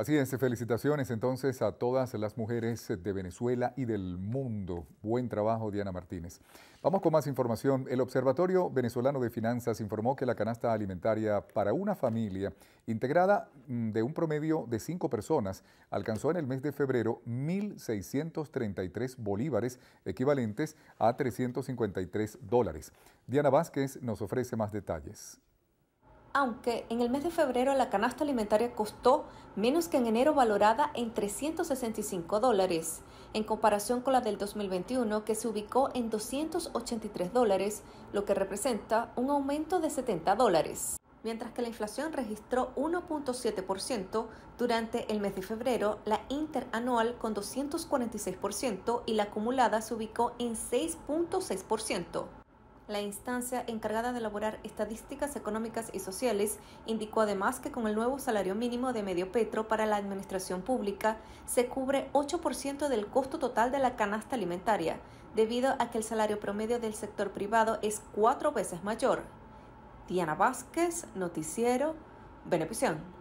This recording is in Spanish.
Así es, felicitaciones entonces a todas las mujeres de Venezuela y del mundo. Buen trabajo, Diana Martínez. Vamos con más información. El Observatorio Venezolano de Finanzas informó que la canasta alimentaria para una familia integrada mm, de un promedio de cinco personas alcanzó en el mes de febrero 1.633 bolívares equivalentes a 353 dólares. Diana Vázquez nos ofrece más detalles. Aunque en el mes de febrero la canasta alimentaria costó menos que en enero valorada en 365 dólares, en comparación con la del 2021 que se ubicó en 283 dólares, lo que representa un aumento de 70 dólares. Mientras que la inflación registró 1.7% durante el mes de febrero, la interanual con 246% y la acumulada se ubicó en 6.6%. La instancia encargada de elaborar estadísticas económicas y sociales indicó además que con el nuevo salario mínimo de medio petro para la administración pública se cubre 8% del costo total de la canasta alimentaria, debido a que el salario promedio del sector privado es cuatro veces mayor. Diana Vázquez, Noticiero, Benefición.